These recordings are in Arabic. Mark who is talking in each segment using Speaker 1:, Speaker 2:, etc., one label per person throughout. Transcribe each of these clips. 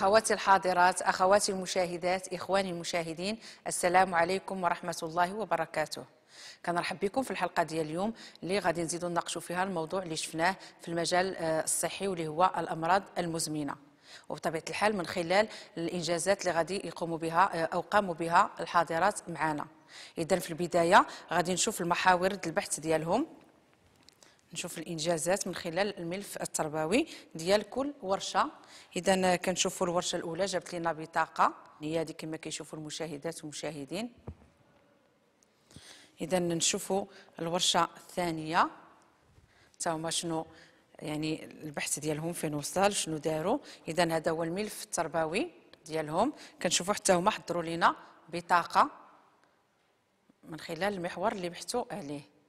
Speaker 1: أخواتي الحاضرات أخواتي المشاهدات إخواني المشاهدين السلام عليكم ورحمة الله وبركاته كنرحب بكم في الحلقه ديال اليوم اللي غادي نزيدو نناقشوا فيها الموضوع اللي شفناه في المجال آه، الصحي واللي هو الامراض المزمنه وبطبيعه الحال من خلال الانجازات اللي غادي يقوموا بها آه، او قاموا بها الحاضرات معنا اذا في البدايه غادي نشوف المحاور البحث ديالهم نشوف الانجازات من خلال الملف التربوي ديال كل ورشه اذا كنشوفوا الورشه الاولى جابت لنا بطاقه هي هذه كما كيشوفوا المشاهدات والمشاهدين اذا نشوفوا الورشه الثانيه تا هما شنو يعني البحث ديالهم فين وصل شنو داروا اذا هذا هو الملف التربوي ديالهم كنشوفوا حتى هما حضروا لنا بطاقه من خلال المحور اللي بحثوا عليه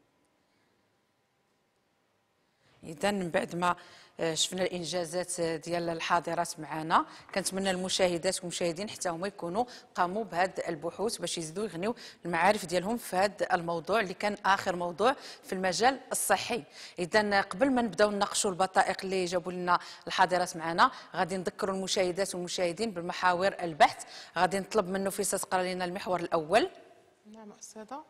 Speaker 1: اذا من بعد ما آه، شفنا الانجازات آه، ديال الحاضرات معنا كنتمنى المشاهدات والمشاهدين حتى هما يكونوا قاموا بهذا البحوث باش يزيدوا يغنيو المعارف ديالهم في هذا الموضوع اللي كان اخر موضوع في المجال الصحي اذا قبل ما نبداو نناقشوا البطائق اللي جابوا لنا الحاضرات معنا غادي نذكروا المشاهدات والمشاهدين بالمحاور البحث غادي نطلب منه نفيسه تقرا لنا المحور الاول
Speaker 2: نعم استاذه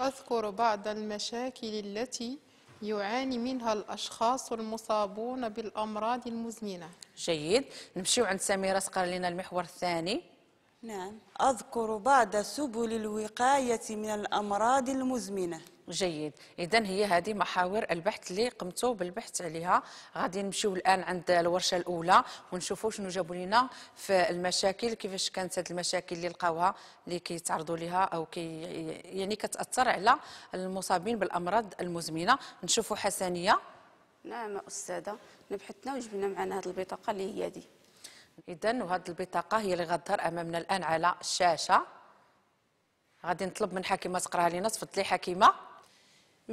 Speaker 2: اذكر بعض المشاكل التي يعاني منها الأشخاص المصابون بالأمراض المزمنة
Speaker 1: جيد نمشيو عند سميرة تقرا لنا المحور الثاني نعم أذكر بعض سبل الوقاية من الأمراض المزمنة جيد اذا هي هذه محاور البحث اللي قمتوا بالبحث عليها غادي نمشيو الان عند الورشه الاولى ونشوفوا شنو جابوا لنا في المشاكل كيفاش كانت هذه المشاكل اللي لقاوها اللي كيتعرضوا لها او كي يعني كتاثر على المصابين بالامراض المزمنه نشوفوا حسنيه نعم استاذه نبحثنا وجبنا معنا هذه البطاقه اللي هي دي اذا وهذه البطاقه هي اللي غتظهر امامنا الان على الشاشه غادي نطلب من حكيمه تقراها لنا تفضلي
Speaker 3: حكيمه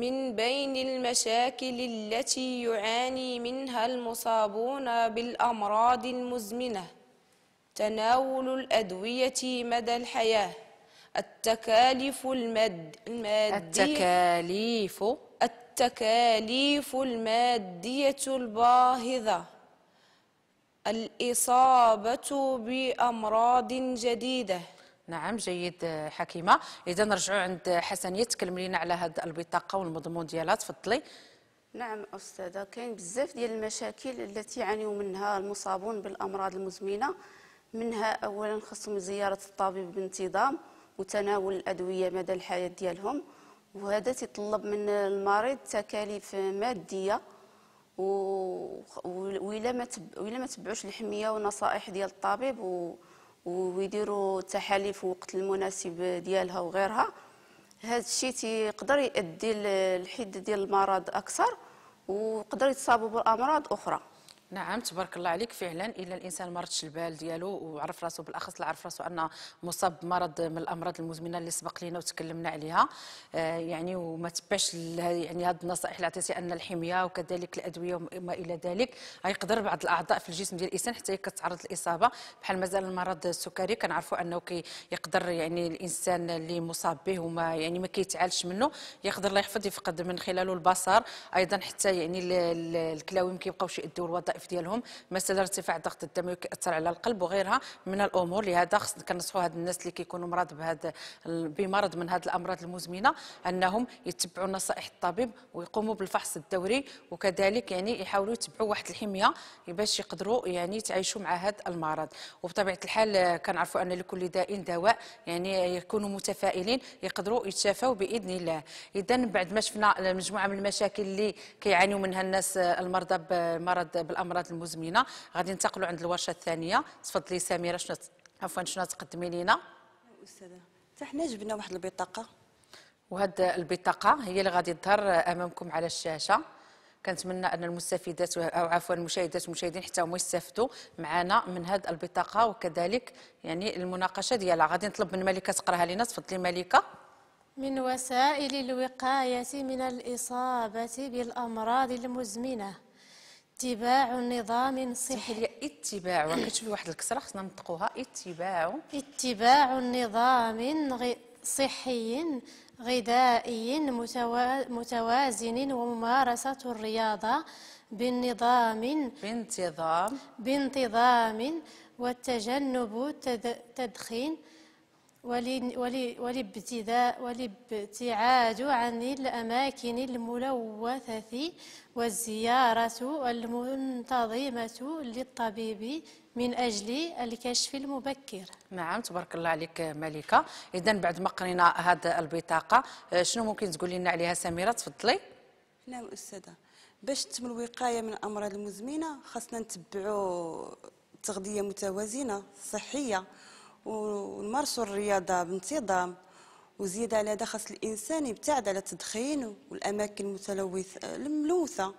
Speaker 3: من بين المشاكل التي يعاني منها المصابون بالأمراض المزمنة تناول الأدوية مدى الحياة التكاليف المد المادية التكاليف التكاليف المادية الباهظة الإصابة بأمراض
Speaker 1: جديدة نعم جيد آه، حكيمه اذا نرجعوا عند حسنيه تكلم لنا على هذه البطاقه والمضمون ديالها تفضلي
Speaker 4: نعم استاذه كاين بزاف ديال المشاكل التي يعانيو منها المصابون بالامراض المزمنه منها اولا خصهم زياره الطبيب بانتظام وتناول الادويه مدى الحياه ديالهم وهذا تطلب من المريض تكاليف ماديه و... وإلا ما تبعوش الحميه والنصائح ديال الطبيب و... ويديروا التحاليف وقت المناسب ديالها وغيرها هذا الشيء تيقدر يؤدي الحد ديال المرض اكثر ويقدر يتصابوا بامراض
Speaker 1: اخرى نعم تبارك الله عليك فعلا الا الانسان مرضش البال ديالو وعرف راسه بالاخص اللي عرف راسه انه مصاب بمرض من الامراض المزمنه اللي سبق لينا وتكلمنا عليها آه يعني وما تبعش يعني هذه النصائح اللي عطيتي ان الحميه وكذلك الادويه وما الى ذلك غيقدر بعض الاعضاء في الجسم ديال الانسان حتى كتعرض للاصابه بحال مازال المرض السكري كنعرفوا انه يقدر يعني الانسان اللي مصاب به وما يعني ما كيتعالش منه يقدر الله يحفظ يفقد من خلاله البصر ايضا حتى يعني الكلاوي ما كيبقاوش يؤدوا الوظائف الوظائف ديالهم مثلا ارتفاع ضغط الدم كياثر على القلب وغيرها من الامور لهذا خصنا كنصحوا هاد الناس اللي كيكونوا مرض بهذا بمرض من هاد الامراض المزمنه انهم يتبعوا نصائح الطبيب ويقوموا بالفحص الدوري وكذلك يعني يحاولوا يتبعوا واحد الحميه باش يقدروا يعني يتعايشوا مع هذا المرض وبطبيعه الحال كنعرفوا ان لكل داء دواء يعني يكونوا متفائلين يقدروا يتشافوا باذن الله اذا بعد ما شفنا مجموعه من المشاكل اللي كيعانيوا منها الناس المرضى بمرض بالامراض الامراض المزمنه غادي ننتقلوا عند الورشه الثانيه تفضلي سميره شنو عفوا شنو تقدمي لينا استاذه حتى حنا جبنا واحد البطاقه وهاد البطاقه هي اللي غادي تظهر امامكم على الشاشه كنتمنى ان المستفيدات او عفوا المشاهدات والمشاهدين حتى هما يستافدوا معنا من هاد البطاقه وكذلك يعني المناقشه ديالها غادي نطلب من ملكه تقراها لينا تفضلي ملكه
Speaker 5: من وسائل الوقايه من الاصابه بالامراض المزمنه اتباع نظام صحي اتباع وكتشوفي
Speaker 1: واحد الكسره خصنا ننطقوها اتباع
Speaker 5: اتباع نظام صحي غذائي متوازن وممارسه الرياضه بنظام بانتظام بانتظام والتجنب التدخين ولابتداء والابتعاد عن الأماكن الملوثة والزيارة المنتظمة للطبيب من أجل الكشف المبكر
Speaker 1: نعم تبارك الله عليك ملكة إذا بعد ما قرينا هذه البطاقة شنو ممكن تقول لنا عليها سميرة تفضلي
Speaker 6: نعم أستاذة باش تتم الوقاية من الأمراض المزمنة خاصنا نتبعوا تغذية متوازنة صحية ونمارسوا الرياضه بانتظام وزيد على هذا خاص الانسان يبتعد على التدخين والاماكن المتلوثه آه، الملوثه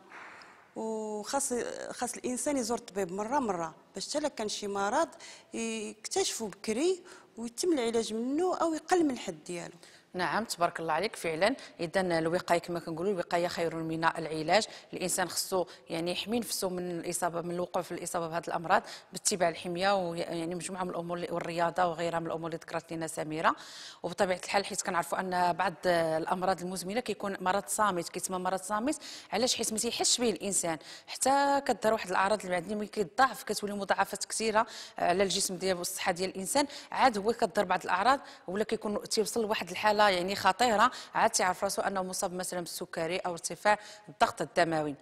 Speaker 6: وخاص خاص الانسان يزور الطبيب مره مره باش حتى كان شي مرض يكتشفوا
Speaker 1: بكري ويتم العلاج منه او يقل من الحد ديالو نعم تبارك الله عليك فعلا اذا الوقايه كما كنقولوا الوقايه خير من العلاج الانسان خصو يعني يحمي نفسه من الاصابه من الوقوع في الاصابه بهذه الامراض باتباع الحميه ويعني مجموعه من الامور والرياضه وغيرها من الامور اللي ذكرت لنا سميره وبطبيعه الحال حيت كنعرفوا ان بعض الامراض المزمنه كيكون مرض صامت كيتسمى مرض صامت علاش حيت ما تيحسش به الانسان حتى كدار واحد الاعراض المعدنيه ملي كيضعف كتولي مضاعفات كثيره على الجسم ديالو والصحه ديال الانسان عاد هو كدار بعض الاعراض ولا كيكون تيوصل لواحد الحاله مرحله يعني خطيره عاد تعرف راسو انه مصاب مثلا بالسكري او ارتفاع الضغط الدموي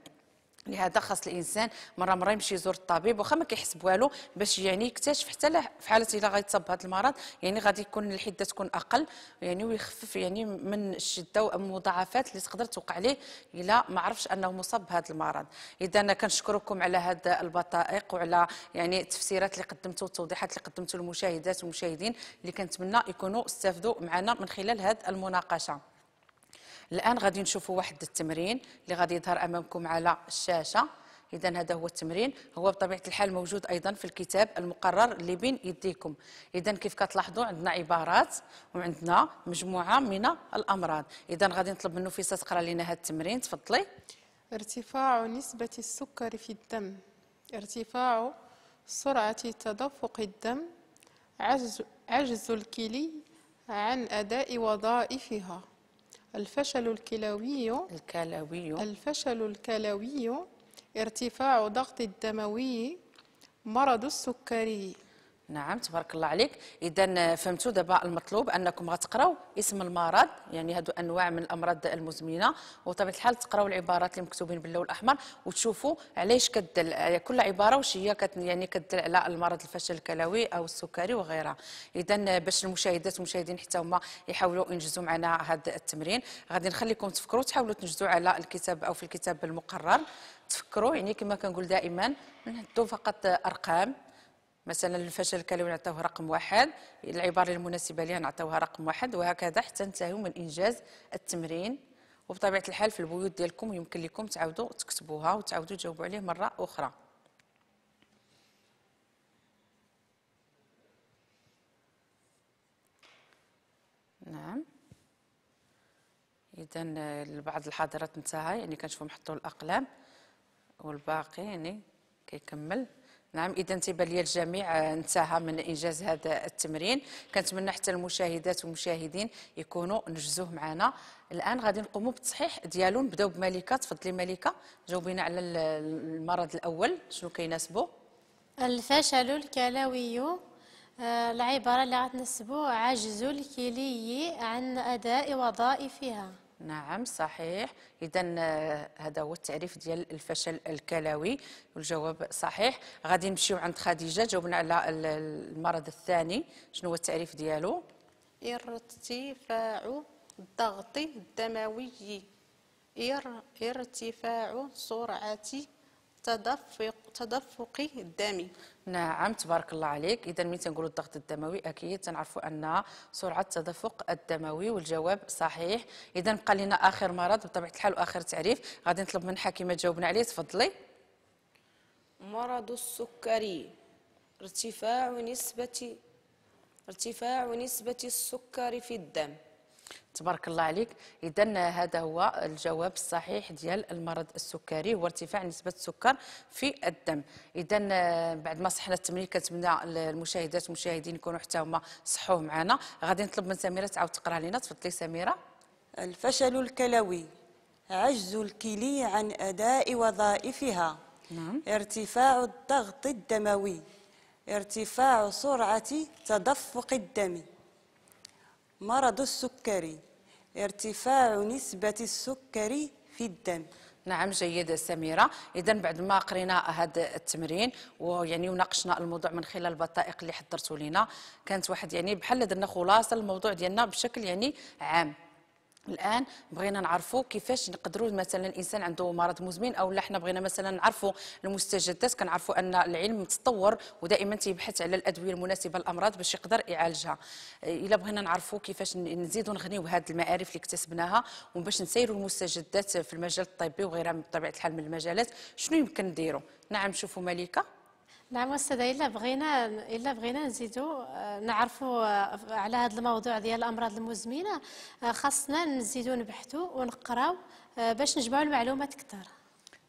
Speaker 1: لهذا خاص الانسان مره مره يمشي يزور الطبيب واخا ما كيحس بوالو باش يعني يكتشف حتى في حاله الا غيتصاب هذا المرض يعني غادي يكون الحده تكون اقل يعني ويخفف يعني من الشده والمضاعفات اللي تقدر توقع ليه الا ما عرفش انه مصاب بهذا المرض اذا انا كنشكركم على هذا البطائق وعلى يعني التفسيرات اللي قدمتوا والتوضيحات اللي قدمتوا للمشاهدات والمشاهدين اللي كنتمنى يكونوا استفدوا معنا من خلال هذه المناقشه الان غادي نشوفوا واحد التمرين اللي غادي يظهر امامكم على الشاشه اذا هذا هو التمرين هو بطبيعه الحال موجود ايضا في الكتاب المقرر اللي بين يديكم اذا كيف كتلاحظوا عندنا عبارات وعندنا مجموعه من الامراض اذا غادي
Speaker 2: نطلب منه نفيسه تقرا لنا هذا التمرين تفضلي ارتفاع نسبه السكر في الدم ارتفاع سرعه تدفق الدم عجز, عجز الكلي عن اداء وظائفها الفشل الكلوي الكلوي الفشل الكلوي ارتفاع ضغط الدموي مرض السكري نعم تبارك الله عليك
Speaker 1: اذا فهمتوا دابا المطلوب انكم غتقراو اسم المرض يعني هادو انواع من الامراض المزمنه وطبيعه الحال تقراو العبارات اللي مكتوبين باللون الاحمر وتشوفوا علاش كدل يعني كل عباره واش هي يعني كدل على المرض الفشل الكلوي او السكري وغيرها اذا باش المشاهدات والمشاهدين حتى هما يحاولوا ينجزوا معنا هذا التمرين غادي نخليكم تفكروا تحاولوا تنجزوا على الكتاب او في الكتاب المقرر تفكروا يعني كما كنقول دائما نهدوا فقط ارقام مثلا الفشل الكلوي نعطيوه رقم واحد العباره المناسبه ليها نعطيوها رقم واحد وهكذا حتى انتهوا من انجاز التمرين وبطبيعه الحال في البيوت ديالكم يمكن لكم تعاودوا تكتبوها وتعاودوا تجاوبوا عليه مره اخرى نعم اذا بعض الحاضرات انتهى يعني كنشوفهم حطوا الاقلام والباقي يعني كيكمل نعم اذا تيبان لي الجميع آه، انتهى من انجاز هذا التمرين كنتمنى حتى المشاهدات والمشاهدين يكونوا نجزوه معنا الان غادي نقوموا بالتصحيح ديالو نبداو بملكه تفضلي ملكه جاوبينا على المرض الاول شنو كيناسبو الفشل الكلوي آه، العباره
Speaker 5: اللي غتنسبو عجز الكلي عن اداء وظائفها
Speaker 1: نعم صحيح اذا آه، هذا هو التعريف ديال الفشل الكلوي والجواب صحيح غادي نمشيو عند خديجه جاوبنا على المرض الثاني شنو هو التعريف ديالو ارتفاع الضغط الدموي ارتفاع سرعه تدفق التدفق الدمي نعم تبارك الله عليك اذا من تنقولوا الضغط الدموي اكيد تنعرفوا ان سرعه التدفق الدموي والجواب صحيح اذا بقى لنا اخر مرض بطبيعه الحال واخر تعريف غادي نطلب من حكيمه تجاوبنا عليه تفضلي
Speaker 3: مرض السكري ارتفاع نسبه ارتفاع نسبه السكر في الدم
Speaker 1: تبارك الله عليك اذا هذا هو الجواب الصحيح ديال المرض السكري هو ارتفاع نسبه السكر في الدم اذا بعد ما صحنا التمرين كنتمنى المشاهدات والمشاهدين يكونوا حتى هما صحوه معنا غادي نطلب من سميره تعاود تقرا لنا تفضلي سميره الفشل
Speaker 6: الكلوي عجز الكلي عن اداء وظائفها نعم. ارتفاع الضغط الدموي ارتفاع سرعه تدفق الدم مرض السكري ارتفاع نسبة
Speaker 1: السكري في الدم نعم جيد سميرة إذا بعد ما قرينا هذا التمرين ويعني وناقشنا الموضوع من خلال البطائق اللي حضرتوا لنا كانت واحد يعني بحال درنا خلاصة الموضوع ديالنا بشكل يعني عام الان بغينا نعرفوا كيفاش نقدروا مثلا الانسان عنده مرض مزمن او لا حنا بغينا مثلا نعرفوا المستجدات كنعرفوا ان العلم متطور ودائما تيبحث على الادويه المناسبه للامراض باش يقدر يعالجها الا بغينا نعرفوا كيفاش نزيدوا نغنيوا هذه المعارف اللي اكتسبناها وباش نسيروا المستجدات في المجال الطبي وغيرها بطبيعه الحال من المجالات شنو يمكن نديروا نعم شوفوا مليكه
Speaker 5: نعم استاذه الا بغينا الا بغينا نزيدو آه، نعرفوا آه، على هذا الموضوع ديال الامراض المزمنه آه، خاصنا نزيدو نبحثوا ونقراو باش نجمعوا المعلومات اكثر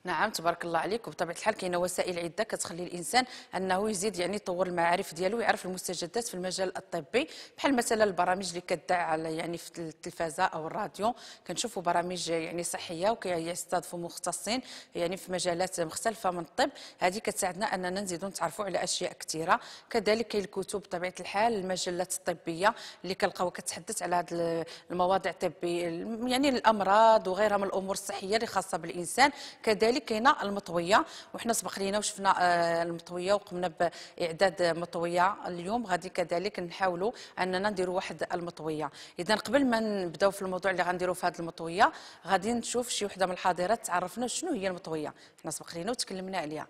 Speaker 1: نعم تبارك الله عليك وبطبيعه الحال كاينه وسائل عده كتخلي الانسان انه يزيد يعني يطور المعارف ديالو ويعرف المستجدات في المجال الطبي بحال مثلا البرامج اللي كتذاع على يعني في التلفازه او الراديو كنشوفوا برامج يعني صحيه وكيستضيفوا مختصين يعني في مجالات مختلفه من الطب هذه كتساعدنا اننا نزيدوا نتعرفوا على اشياء كثيره كذلك كاين الكتب بطبيعه الحال المجلات الطبيه اللي كنلقاو كتحدث على هذه المواضيع الطبيه يعني الامراض وغيرها من الامور الصحيه اللي خاصه بالانسان كذلك كذلك كاينه المطويه وحنا سبق لينا وشفنا آه، المطويه وقمنا باعداد مطويه اليوم غادي كذلك نحاولوا اننا نديروا واحد المطويه اذا قبل ما نبداو في الموضوع اللي غنديروا في هذه المطويه غادي نشوف شي وحده من الحاضرات تعرفنا شنو هي المطويه حنا سبق لينا وتكلمنا عليها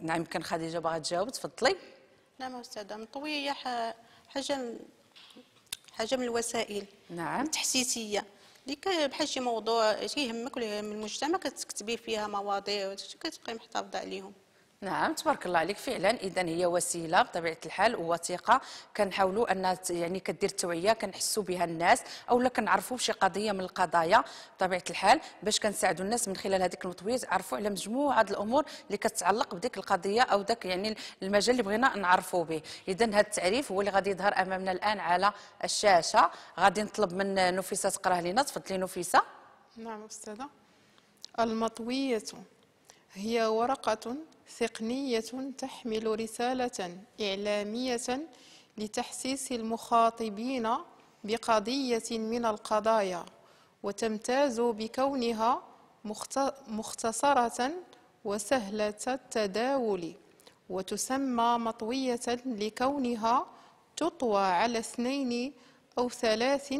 Speaker 1: نعم كان خديجه باغا تجاوب تفضلي
Speaker 2: نعم استاذه المطويه هي حاجه
Speaker 1: حجم الوسائل نعم التحسيسيه ديك بحال شي موضوع تيهمك من المجتمع كتكتبي فيها مواضيع كتبقي محتفظه عليهم نعم تبارك الله عليك فعلا اذا هي وسيله بطبيعه الحال ووثيقه كنحاولوا ان يعني كدير التوعيه كنحسوا بها الناس اولا كنعرفوا بشي قضيه من القضايا بطبيعه الحال باش كنساعدوا الناس من خلال هذيك الوطويات عرفوا على مجموعه الامور اللي كتتعلق بديك القضيه او ذاك يعني المجال اللي بغينا نعرفوا به اذا هذا التعريف هو اللي غادي يظهر امامنا الان على الشاشه غادي نطلب من نفيسه تقراه لنا تفضلي نفيسه
Speaker 2: نعم استاذه المطويه هي ورقة ثقنية تحمل رسالة إعلامية لتحسيس المخاطبين بقضية من القضايا وتمتاز بكونها مختصرة وسهلة التداول وتسمى مطوية لكونها تطوى على اثنين أو ثلاث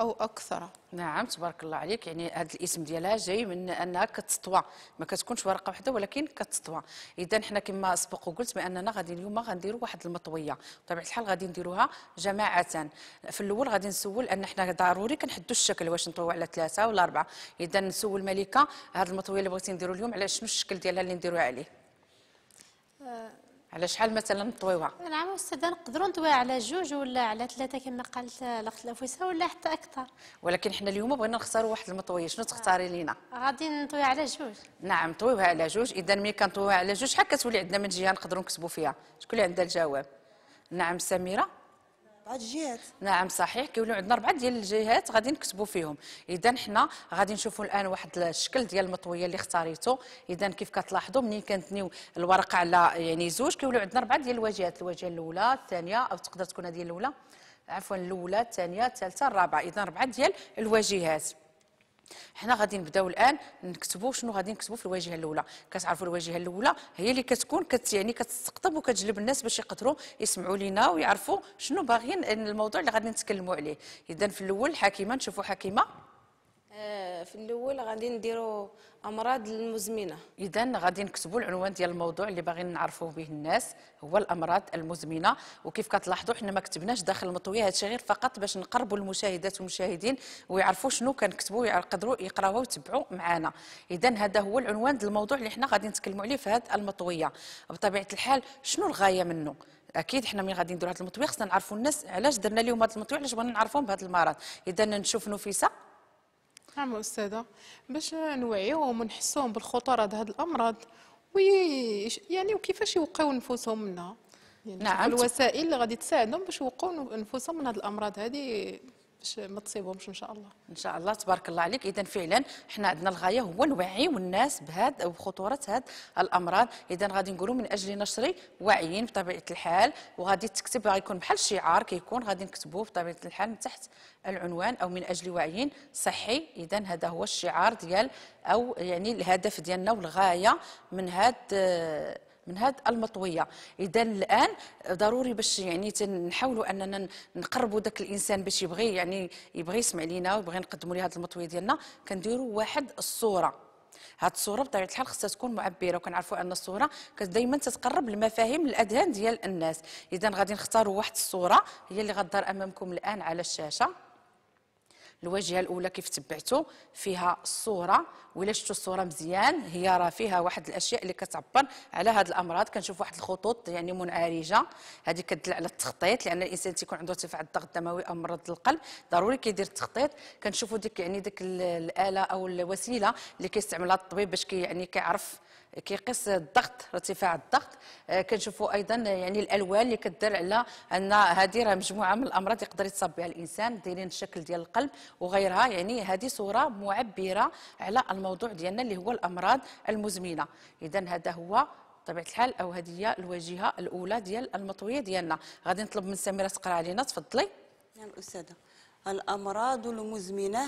Speaker 2: أو أكثر
Speaker 1: نعم تبارك الله عليك يعني هذا الاسم ديالها جاي من أنها كتسطوى ما كتكونش ورقة واحدة ولكن كتسطوى إذا حنا كما سبق وقلت بأننا غادي اليوم غنديروا واحد المطوية بطبيعة الحال غادي نديروها جماعة في الأول غادي نسول أن حنا ضروري كنحدوا الشكل واش نطويو على ثلاثة ولا أربعة إذا نسول ملكة هذه المطوية اللي بغيتي نديروا اليوم على شنو الشكل ديالها اللي نديروها عليه آه، على شحال مثلا الطويوه
Speaker 5: نعم استاذه نقدروا ندويها على جوج ولا على ثلاثه كما قالت الاخت الافويسه ولا حتى اكثر
Speaker 1: ولكن حنا اليوم بغينا نختاروا واحد المطويه شنو تختاري لينا
Speaker 5: غادي نطوي على جوج
Speaker 1: نعم طويوها على جوج اذا ملي كنطويوها على جوج شحال كتولي عندنا من جهه نقدروا نكتبوا فيها شكون اللي عندها الجواب نعم سميره الجهات نعم صحيح كيوليو عندنا اربعه ديال الجهات غادي نكتبوا فيهم اذا حنا غادي نشوفوا الان واحد الشكل ديال المطويه اللي اختاريتو اذا كيف كتلاحظوا منين كنتنيو الورقه على يعني زوج كيوليو عندنا اربعه ديال الواجهات الواجهه الاولى الثانيه او تقدر تكون هذه الاولى عفوا الاولى الثانيه الثالثه الرابعه اذا اربعه ديال الواجهات حنا غادي نبداو الان نكتبوا شنو غادي نكتبوا في الواجهه الاولى كتعرفوا الواجهه الاولى هي اللي كتكون كت يعني كتستقطب وكتجلب الناس باش يقدروا يسمعوا لينا ويعرفوا شنو باغيين الموضوع اللي غادي نتكلموا عليه اذا في الاول حكيمه نشوفوا حكيمه آه، في الاول غادي نديروا امراض المزمنه اذا غادي نكتبوا العنوان ديال الموضوع اللي باغيين نعرفوا به الناس هو الامراض المزمنه وكيف كتلاحظوا حنا ما كتبناش داخل المطويه هذا غير فقط باش نقربوا المشاهدات والمشاهدين ويعرفوا شنو كنكتبوا يقدروا يقراوها ويتبعوا معنا اذا هذا هو العنوان ديال الموضوع اللي حنا غادي نتكلموا عليه في هذه المطويه بطبيعه الحال شنو الغايه منه اكيد حنا ملي غادي نديروا هذا المطويه خصنا نعرفوا الناس علاش درنا لهم هذا المطويه علاش بغينا نعرفوهم بهذا المرض اذا نشوف نفيسه
Speaker 2: نعم أستاذة باش نوعيوهم ونحسوهم بالخطورة هذه الأمراض ويش يعني وكيفاش يوقعوا نفوسهم منها يعني نعم الوسائل اللي غادي تساعدهم باش يوقعوا نفوسهم من هذه الأمراض هذه باش ما تصيبهمش ان شاء الله
Speaker 1: ان شاء الله تبارك الله عليك اذا فعلا حنا عندنا الغايه هو نوعيو الناس بهذا وخطوره هاد الامراض اذا غادي نقولوا من اجل نشر واعيين بطبيعه الحال وغادي تكتب غيكون بحال شعار كيكون غادي نكتبوه بطبيعه الحال من تحت العنوان او من اجل واعيين صحي اذا هذا هو الشعار ديال او يعني الهدف ديالنا والغايه من هذا من هذه المطويه اذا الان ضروري باش يعني نحاولوا اننا نقربوا ذاك الانسان باش يبغي يعني يبغي يسمع لينا ويبغي نقدموا له هذه المطويه ديالنا كنديروا واحد الصوره هاد الصوره بطبيعه الحال خصها تكون معبره وكنعرفوا ان الصوره دائما تتقرب المفاهيم الاذهان ديال الناس اذا غادي نختاروا واحد الصوره هي اللي غدار امامكم الان على الشاشه الواجهه الاولى كيف تبعتوا فيها الصوره ولا شفتوا الصوره مزيان هي راه فيها واحد الاشياء اللي كتعبر على هاد الامراض كنشوف واحد الخطوط يعني منعرجه هذه كدل على التخطيط لان الانسان تيكون عنده ارتفاع الضغط الدموي او مرض القلب ضروري كيدير التخطيط كنشوفوا ديك يعني ديك الاله او الوسيله اللي كيستعملها الطبيب باش كي يعني كيعرف كيقيس الضغط ارتفاع الضغط آه، كنشوفوا ايضا يعني الالوان اللي كدل على ان هذه راه مجموعه من الامراض يقدر يتصاب بها الانسان دايرين الشكل ديال القلب وغيرها يعني هذه صوره معبره على الموضوع ديالنا اللي هو الامراض المزمنه اذا هذا هو بطبيعه الحال او هذه هي الواجهه الاولى ديال المطويه ديالنا غادي نطلب من سميره تقرا علينا تفضلي نعم استاذه الامراض المزمنه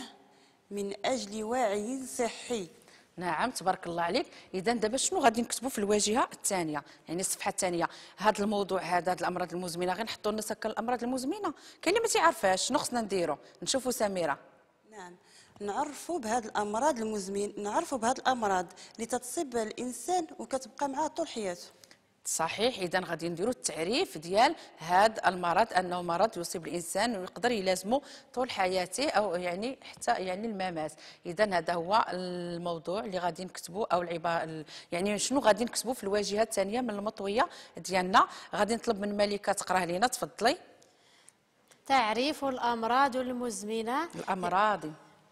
Speaker 1: من اجل وعي صحي نعم تبارك الله عليك اذا دابا شنو غادي نكتبوا في الواجهه الثانيه يعني الصفحه الثانيه هذا الموضوع هذا هاد الامراض المزمنه غنحطوا الناس هكا الامراض المزمنه كاين اللي ما تيعرفهاش شنو خصنا نديروا نشوفوا سميره
Speaker 6: نعم نعرفوا بهذه الامراض المزمن نعرفوا بهذه الامراض اللي تتصيب الانسان وكتبقى معاه طول حياته
Speaker 1: صحيح اذا غادي نديروا التعريف ديال هذا المرض انه مرض يصيب الانسان ويقدر يلازمه طول حياته او يعني حتى يعني الممات اذا هذا هو الموضوع اللي غادي نكتبوا او العباره يعني شنو غادي نكتبوا في الواجهه الثانيه من المطويه ديالنا غادي نطلب من ملكه تقراه لينا تفضلي تعريف الامراض المزمنه الامراض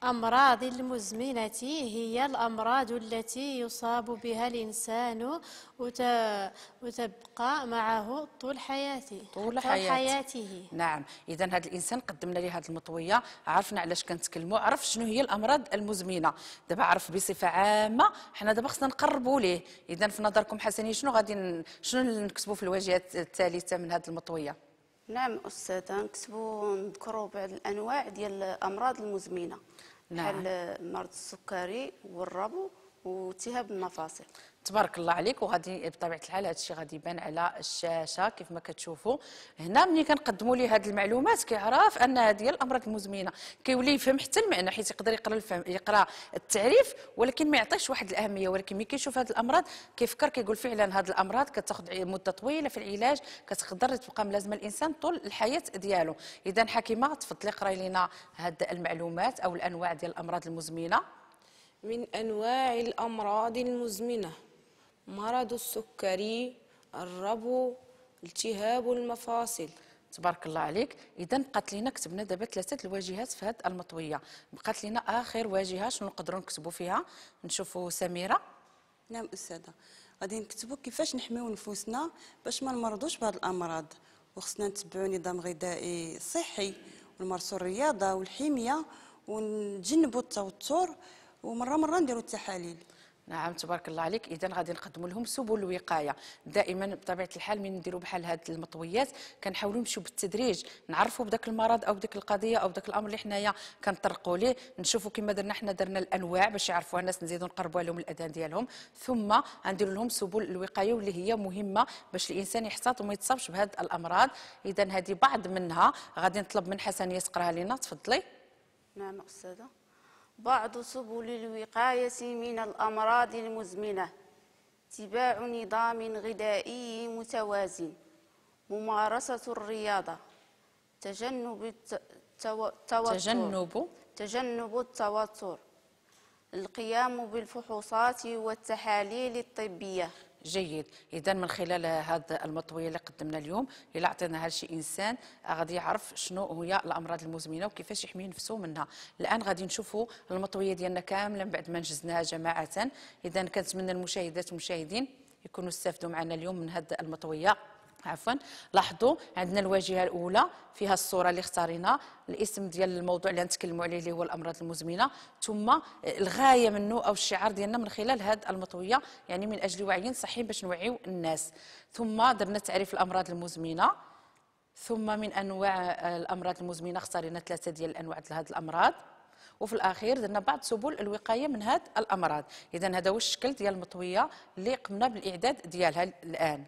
Speaker 1: أمراض المزمنة
Speaker 5: هي الأمراض التي يصاب بها الإنسان وتبقى معه طول حياته طول, حياته. طول حياته
Speaker 1: نعم إذا هذا الإنسان قدمنا له هذه المطوية عرفنا علاش كنتكلموا عرف شنو هي الأمراض المزمنة دابا عرف بصفة عامة حنا دابا خصنا نقربوا ليه إذا في نظركم حسنين شنو غادي شنو نكتبوا في الواجهة الثالثة من هذه المطوية
Speaker 4: نعم استاذه نكتبوا نذكروا بعض الانواع ديال الامراض المزمنه نعم. بحال مرض
Speaker 1: السكري والربو والتهاب المفاصل تبارك الله عليك وغادي بطبيعه الحال هذا الشيء غادي يبان على الشاشه كيف ما كتشوفوا هنا ملي كنقدموا ليه هذه المعلومات كيعرف ان هذه هي الامراض المزمنه كيولي يفهم حتى المعنى حيت يقدر يقرا الفهم يقرا التعريف ولكن ما يعطيش واحد الاهميه ولكن ملي كيشوف هذه الامراض كيفكر كيقول فعلا هذه الامراض كتاخذ مده طويله في العلاج كتقدر تبقى ملازمه الانسان طول الحياه ديالو اذا حكيمه تفضلي قراي لنا هذه المعلومات او الانواع ديال الامراض المزمنه
Speaker 3: من أنواع الأمراض المزمنة مرض السكري الربو التهاب المفاصل تبارك الله عليك
Speaker 1: اذا بقات لينا كتبنا دابا ثلاثه الواجهات في هذه المطويه بقات لينا اخر واجهه شنو نقدروا نكتبوا فيها نشوفوا سميره نعم استاذه غادي نكتبوا كيفاش
Speaker 6: نحميو نفوسنا باش ما نمرضوش بهذه الامراض وخصنا نتبعوا نظام غذائي صحي ونمارسوا الرياضه والحميه ونتجنبوا التوتر
Speaker 1: ومره مره نديروا التحاليل نعم تبارك الله عليك اذا غادي نقدموا لهم سبل الوقايه دائما بطبيعه الحال من نديروا بحال هاد المطويات كنحاولوا نمشيو بالتدريج نعرفوا بداك المرض او بداك القضيه او بداك الامر اللي حنايا كنطرقوا ليه نشوفوا كما درنا حنا درنا الانواع باش يعرفوها الناس نزيدوا نقربوا لهم الاذان ديالهم ثم نديروا لهم سبل الوقايه واللي هي مهمه باش الانسان يحتاط وما يتصابش بهاد الامراض اذا هذه بعض منها غادي نطلب من حسن يسقرها لنا تفضلي
Speaker 4: نعم استاذه بعض سبل الوقاية من الأمراض المزمنة اتباع نظام غذائي متوازن ممارسة الرياضة تجنب التوتر تجنب تجنب التوتر
Speaker 1: القيام بالفحوصات
Speaker 4: والتحاليل الطبية
Speaker 1: جيد اذا من خلال هذا المطويه اللي قدمنا اليوم الا عطينا هذا الشيء انسان غادي يعرف شنو هي الامراض المزمنه وكيفاش يحمي نفسه منها الان غادي نشوفوا المطويه ديالنا كامله من بعد ما نجزناها جماعه اذا كنتمنى المشاهدات والمشاهدين يكونوا استفدوا معنا اليوم من هذه المطويه عفوا لاحظوا عندنا الواجهه الاولى فيها الصوره اللي اختارينا الاسم ديال الموضوع اللي غنتكلموا عليه اللي هو الامراض المزمنه ثم الغايه منه او الشعار ديالنا من خلال هذه المطويه يعني من اجل وعي صحي باش نوعيو الناس ثم درنا تعريف الامراض المزمنه ثم من انواع آه، الامراض المزمنه اختارينا ثلاثه ديال الانواع ديال هذه الامراض وفي الاخير درنا بعض سبل الوقايه من هذه الامراض اذا هذا هو الشكل ديال المطويه اللي قمنا بالاعداد ديالها الان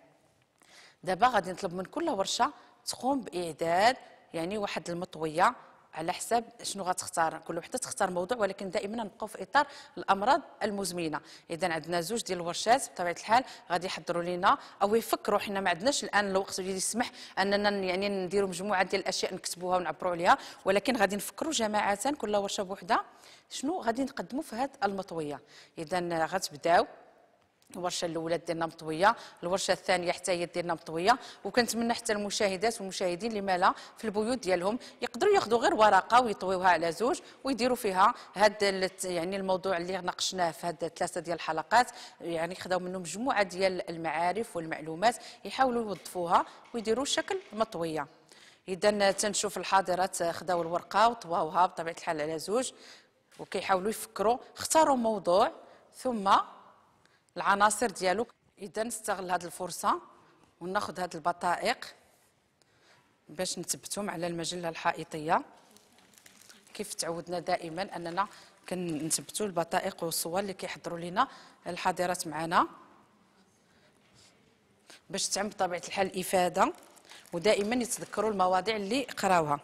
Speaker 1: دابا غادي نطلب من كل ورشه تقوم باعداد يعني واحد المطويه على حساب شنو غتختار كل وحده تختار موضوع ولكن دائما نبقاو في اطار الامراض المزمنه اذا عندنا زوج ديال الورشات بطبيعه الحال غادي يحضروا لنا او يفكروا حنا ما عندناش الان الوقت اللي يسمح اننا يعني نديروا مجموعه ديال الاشياء نكتبوها ونعبروا عليها ولكن غادي نفكروا جماعه كل ورشه بوحده شنو غادي نقدموا في هذه المطويه اذا غتبداو الورشه الاولى ديالنا مطويه الورشه الثانيه حتى هي ديالنا مطويه وكنتمنى حتى المشاهدات والمشاهدين اللي لا في البيوت ديالهم يقدروا ياخذوا غير ورقه ويطويوها على زوج ويديروا فيها هذا يعني الموضوع اللي ناقشناه في هاد ثلاثه ديال الحلقات يعني خذاو منه مجموعه ديال المعارف والمعلومات يحاولوا يوظفوها ويديروا شكل مطويه اذا تنشوف الحاضرات خذوا الورقه وطواوها بطبيعه الحال على زوج وكيحاولوا يفكروا اختاروا موضوع ثم العناصر ديالو اذا نستغل هذه الفرصه وناخذ هذه البطائق باش نثبتهم على المجله الحائطيه كيف تعودنا دائما اننا كنثبتوا البطائق والصور اللي كيحضروا لنا الحاضرات معنا باش تعم بطبيعه الحال الافاده ودائما يتذكروا المواضيع اللي قراوها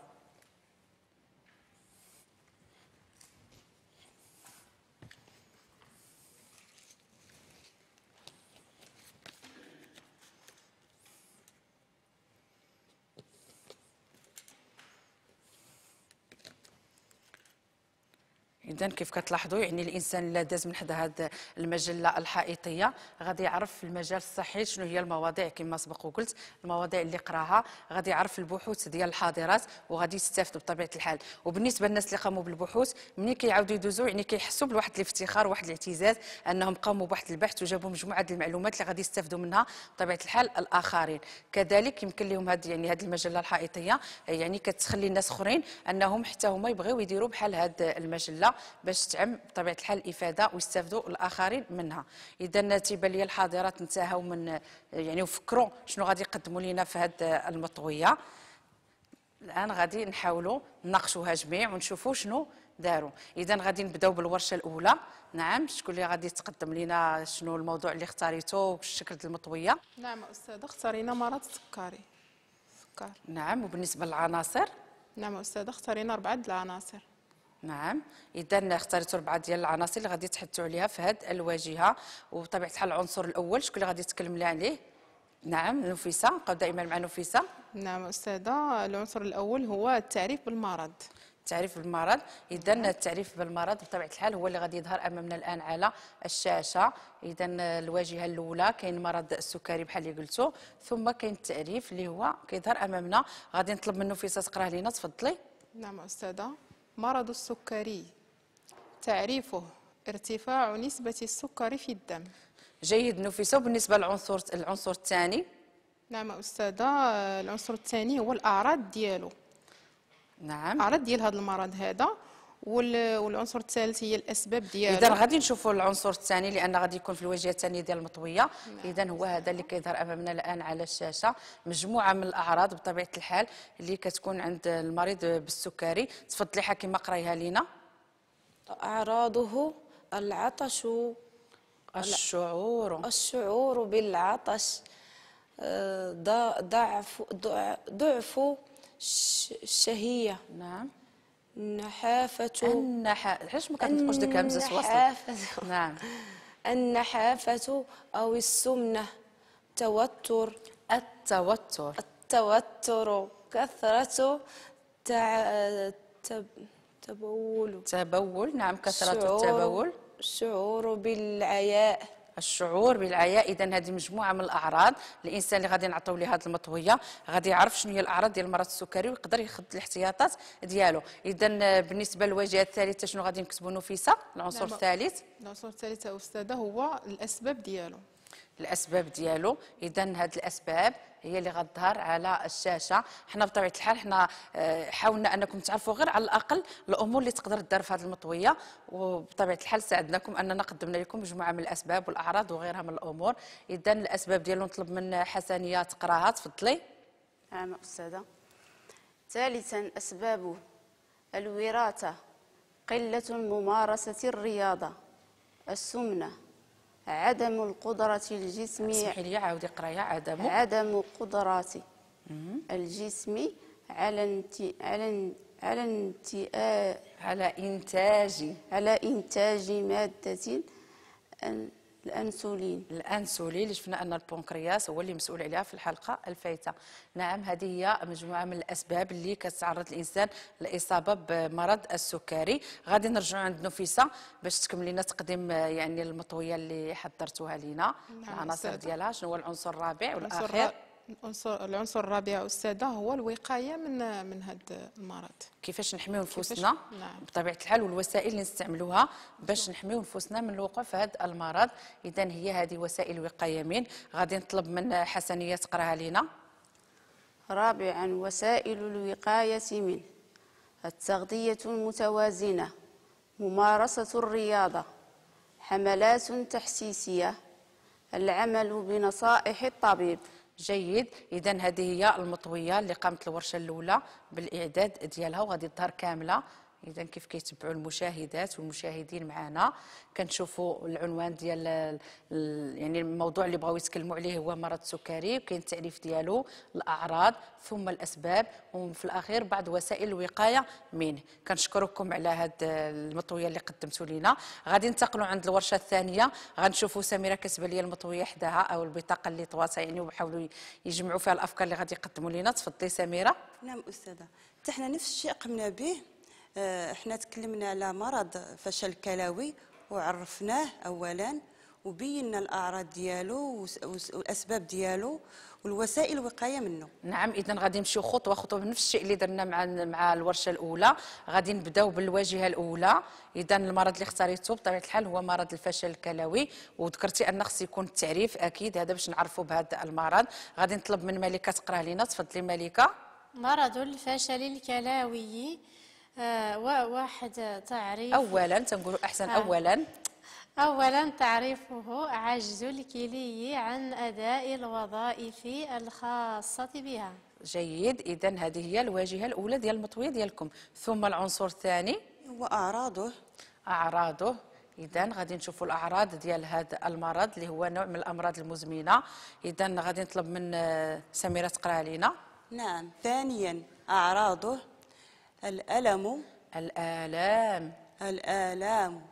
Speaker 1: اذا كيف كتلاحظوا يعني الانسان اللي داز من حدا هذه المجله الحائطيه غادي يعرف في المجال الصحي شنو هي المواضيع كما سبق وقلت المواضيع اللي قراها غادي يعرف البحوث ديال الحاضرات وغادي يستافدوا بطبيعه الحال وبالنسبه للناس اللي قاموا بالبحوث ملي كيعاودوا يدوزوا يعني كيحسوا بواحد الافتخار وواحد الاعتزاز انهم قاموا بواحد البحث وجابوا مجموعه ديال المعلومات اللي غادي يستافدوا منها بطبيعه الحال الاخرين كذلك يمكن لهم هذه يعني هذه المجله الحائطيه يعني كتخلي الناس اخرين انهم حتى هما يبغيو يديروا بحال هذه المجله باش تعم بطبيعه الحال الافاده ويستافدوا الاخرين منها اذا تيبان لي الحاضرات انتهوا من يعني وفكروا شنو غادي يقدموا لينا في هذه المطويه الان غادي نحاولوا نناقشوها جميع ونشوفوا شنو داروا اذا غادي نبداو بالورشه الاولى نعم شكون اللي غادي تقدم لنا شنو الموضوع اللي اختاريتو والشكل ديال المطويه
Speaker 2: نعم استاذه اختارينا مرض السكري سكر
Speaker 1: نعم وبالنسبه للعناصر
Speaker 2: نعم استاذه اختارينا اربعه العناصر
Speaker 1: نعم اذا اختاريتوا اربعه ديال العناصر اللي غادي تحدثوا عليها في هذه الواجهه وبطبيعه الحال العنصر الاول شكون اللي غادي تكلم لي عليه نعم نفيسه نبقاو دائما مع نفيسه
Speaker 2: نعم استاذه العنصر الاول هو
Speaker 1: التعريف بالمرض التعريف بالمرض اذا التعريف بالمرض بطبيعه الحال هو اللي غادي يظهر امامنا الان على الشاشه اذا الواجهه الاولى كاين مرض السكري بحال اللي قلتو ثم كاين التعريف اللي هو كيظهر امامنا غادي نطلب من نفيسه تقراه لينا تفضلي
Speaker 2: نعم استاذه مرض السكري تعريفه ارتفاع نسبة السكر في الدم جيد نفسه بالنسبة للعنصر العنصر الثاني نعم أستاذة العنصر الثاني هو الأعراض دياله نعم أعراض ديال هذا المرض هذا والعنصر الثالث هي الاسباب ديالو اذا غادي
Speaker 1: نشوفوا العنصر الثاني لان غادي يكون في الواجهه الثانيه ديال المطويه نعم. اذا هو هذا اللي كيظهر امامنا الان على الشاشه مجموعه من الاعراض بطبيعه الحال اللي كتكون عند المريض بالسكري تفضلي حكيمه قرايها لينا اعراضه
Speaker 3: العطش الشعور الشعور بالعطش آه، ضعف ضعف الشهيه نعم النحافة النحافة علاش ما كتنطقوش ديك همزة نعم النحافة أو السمنة توتر التوتر التوتر كثرة تع... تب... تبول
Speaker 1: تبول نعم كثرة التبول الشعور بالعياء الشعور بالعياء اذا هذه مجموعه من الاعراض الانسان اللي غادي نعطيو ليه هذه المطويه غادي يعرف شنو هي الاعراض ديال المرض السكري ويقدر ياخذ الاحتياطات ديالو اذا بالنسبه للواجهه الثالثه شنو غادي نكتبوا نفيسه العنصر نعم. الثالث
Speaker 2: العنصر الثالث استاذه هو الاسباب ديالو
Speaker 1: الاسباب ديالو اذا هاد الاسباب هي اللي غتظهر على الشاشه حنا بطبيعه الحال حنا آه، حاولنا انكم تعرفوا غير على الاقل الامور اللي تقدر تدار في هذه المطويه وبطبيعه الحال ساعدناكم اننا قدمنا لكم مجموعه من الاسباب والاعراض وغيرها من الامور اذا الاسباب ديالو نطلب من حسنيه تقراها تفضلي
Speaker 4: نعم استاذه ثالثا اسباب الوراثه قله ممارسه الرياضه السمنه عدم القدرة الجسم اسمحي
Speaker 1: لي عاودي قرايه عدم
Speaker 4: عدم قدرة الجسم على انت على انت على انت على انتاج على انتاج
Speaker 1: ماده الانسولين الانسولين اللي شفنا ان البنكرياس هو اللي مسؤول عليها في الحلقه الفايته نعم هذه هي مجموعه من الاسباب اللي كتعرض الانسان للاصابه بمرض السكري غادي نرجعوا عند نفيسه باش تكمل لنا تقديم يعني المطويه اللي حضرتوها لينا نعم، العناصر ديالها شنو هو العنصر الرابع والاخير
Speaker 2: العنصر العنصر الرابع استاذه هو الوقايه من من هذا المرض كيفاش نحميو نفوسنا نعم. بطبيعه الحال والوسائل اللي نستعملوها باش نحميو
Speaker 1: نفوسنا من الوقوع في هذا المرض اذا هي هذه وسائل وقايه من غادي نطلب من حسنيه تقراها لينا رابعا وسائل الوقايه من
Speaker 4: التغذيه المتوازنه ممارسه الرياضه حملات تحسيسيه العمل بنصائح الطبيب
Speaker 1: جيد اذا هذه هي المطويه اللي قامت الورشه الاولى بالاعداد ديالها وغادي تظهر كامله اذا كيف كيتبعوا المشاهدات والمشاهدين معنا كنشوفوا العنوان ديال يعني الموضوع اللي بغاو يتكلموا عليه هو مرض السكري وكاين التعريف ديالو الاعراض ثم الاسباب وفي الاخير بعض وسائل الوقايه منه كنشكركم على هذه المطويه اللي قدمتوا لنا غادي ننتقلوا عند الورشه الثانيه غنشوفوا سميره كتب لي المطويه حداها او البطاقه اللي طواتها يعني وبحاولوا يجمعوا فيها الافكار اللي غادي يقدموا لنا تفضلي سميره
Speaker 6: نعم استاذه حتى حنا نفس الشيء قمنا به آه، احنا تكلمنا على مرض فشل كلوي وعرفناه اولا وبينا الاعراض ديالو والاسباب ديالو
Speaker 1: والوسائل الوقايه منه نعم اذا غادي نمشيو خطوه خطوه بنفس الشيء اللي درنا مع مع الورشه الاولى غادي نبداو بالواجهه الاولى اذا المرض اللي اختاريته بطبيعه الحال هو مرض الفشل الكلوي وذكرتي ان خص يكون التعريف اكيد هذا باش نعرفوا بهذا المرض غادي نطلب من ملكه تقرا لينا تفضلي ملكه
Speaker 5: مرض الفشل الكلوي آه واحد تعريف أولا
Speaker 1: تنقول أحسن آه. أولا
Speaker 5: أولا تعريفه عجز الكلي عن أداء الوظائف الخاصة بها
Speaker 1: جيد إذا هذه هي الواجهة الأولى ديال المطوية ديالكم ثم العنصر الثاني هو أعراضه أعراضه اذا غادي نشوفوا الاعراض ديال هذا المرض اللي هو نوع من الامراض المزمنه اذا غادي نطلب من آه، سميره تقرا علينا نعم ثانيا اعراضه
Speaker 6: الألم الآلام الآلام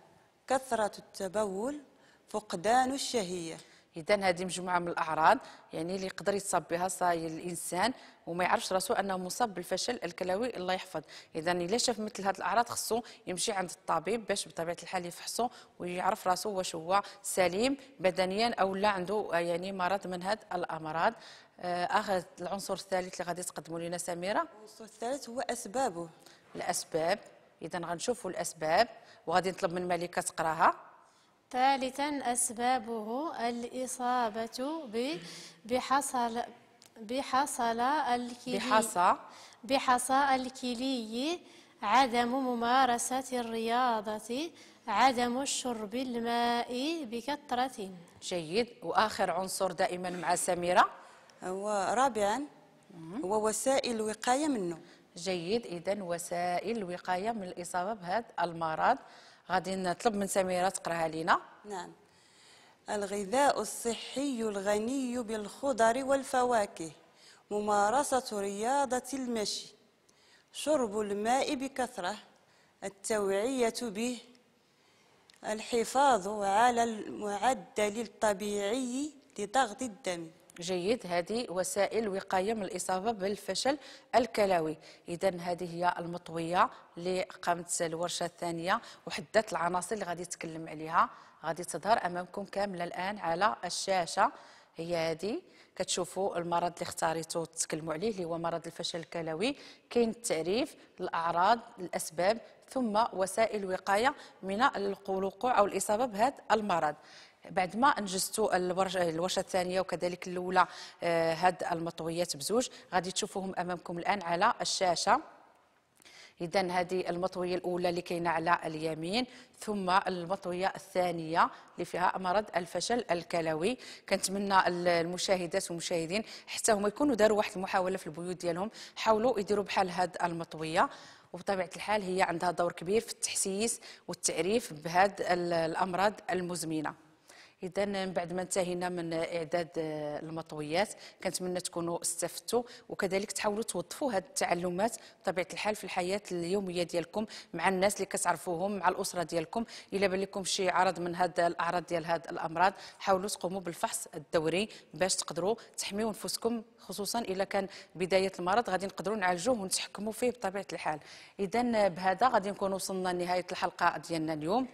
Speaker 6: كثرة
Speaker 1: التبول فقدان الشهية اذا هذه مجموعه من الاعراض يعني اللي يقدر يتصاب بها صاي الانسان وما يعرفش راسو انه مصاب بالفشل الكلوي الله يحفظ اذا الا شاف مثل هذه الاعراض خصو يمشي عند الطبيب باش بطبيعه الحال يفحصو ويعرف راسو واش هو سليم بدنيا او لا عنده يعني مرض من هذه الامراض آه، اخر العنصر الثالث اللي غادي تقدموا لنا سميره العنصر الثالث هو اسبابه الاسباب اذا غنشوفوا الاسباب وغادي نطلب من ملكه تقراها
Speaker 5: ثالثا أسبابه الإصابة بحصل بحصل الكلي بحصى بحصى الكلي عدم ممارسة الرياضة عدم شرب
Speaker 6: الماء بكثرة
Speaker 1: جيد وآخر عنصر دائما مع سميرة هو رابعا هو وسائل الوقاية منه جيد إذا وسائل الوقاية من الإصابة بهذا المرض غادي نطلب من سميره تقراها لينا نعم الغذاء الصحي الغني بالخضر
Speaker 6: والفواكه ممارسه رياضه المشي شرب الماء بكثره التوعيه به الحفاظ على المعدل الطبيعي لضغط الدم جيد
Speaker 1: هذه وسائل وقاية من الإصابة بالفشل الكلوي إذا هذه هي المطوية اللي قامت الورشة الثانية وحددت العناصر اللي غادي تكلم عليها غادي تظهر أمامكم كاملة الآن على الشاشة هي هذه كتشوفوا المرض اللي اختاريتو تتكلموا عليه اللي هو مرض الفشل الكلوي كاين التعريف الاعراض الاسباب ثم وسائل وقايه من الوقوع او الاصابه بهذا المرض بعد ما انجزتوا الورشه الثانيه وكذلك الاولى آه، هاد المطويات بزوج غادي تشوفوهم امامكم الان على الشاشه اذا هذه المطويه الاولى اللي كاينه على اليمين ثم المطويه الثانيه اللي فيها مرض الفشل الكلوي كنتمنى المشاهدات والمشاهدين حتى هما يكونوا داروا واحد المحاوله في البيوت ديالهم حاولوا يديروا بحال هاد المطويه وبطبيعه الحال هي عندها دور كبير في التحسيس والتعريف بهاد الامراض المزمنه اذا من بعد ما انتهينا من اعداد آه، المطويات كنتمنى تكونوا استفدتوا وكذلك تحاولوا توظفوا هذه التعلمات بطبيعه الحال في الحياه اليوميه ديالكم مع الناس اللي كتعرفوهم مع الاسره ديالكم الا بان لكم شي عرض من هذا الاعراض ديال هذه الامراض حاولوا تقوموا بالفحص الدوري باش تقدروا تحميوا نفوسكم خصوصا الا كان بدايه المرض غادي نقدروا نعالجوه ونتحكموا فيه بطبيعه الحال اذا بهذا غادي نكون وصلنا لنهايه الحلقه ديالنا اليوم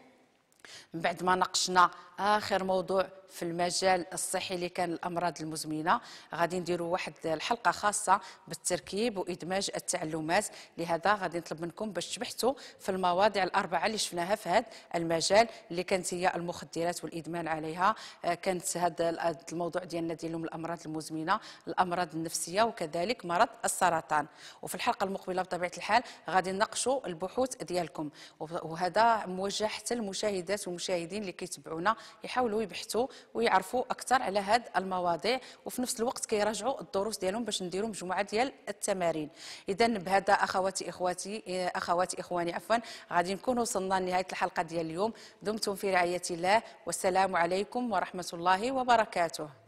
Speaker 1: من بعد ما ناقشنا اخر موضوع في المجال الصحي اللي كان الامراض المزمنه غادي نديروا واحد الحلقه خاصه بالتركيب وادماج التعلمات لهذا غادي نطلب منكم باش تبحثوا في المواضيع الاربعه اللي شفناها في هذا المجال اللي كانت هي المخدرات والادمان عليها آه، كانت هذا الموضوع ديالنا ديالهم الامراض المزمنه الامراض النفسيه وكذلك مرض السرطان وفي الحلقه المقبله بطبيعه الحال غادي نناقشوا البحوث ديالكم وهذا موجه حتى للمشاهدات والمشاهدين اللي كيتبعونا يحاولوا يبحثوا ويعرفوا اكثر على هاد المواضيع وفي نفس الوقت كيراجعوا الدروس ديالهم باش نديروا مجموعه ديال التمارين اذا بهذا اخواتي اخواتي اخواتي اخواني عفوا غادي نكون وصلنا لنهايه الحلقه ديال اليوم دمتم في رعايه الله والسلام عليكم ورحمه الله وبركاته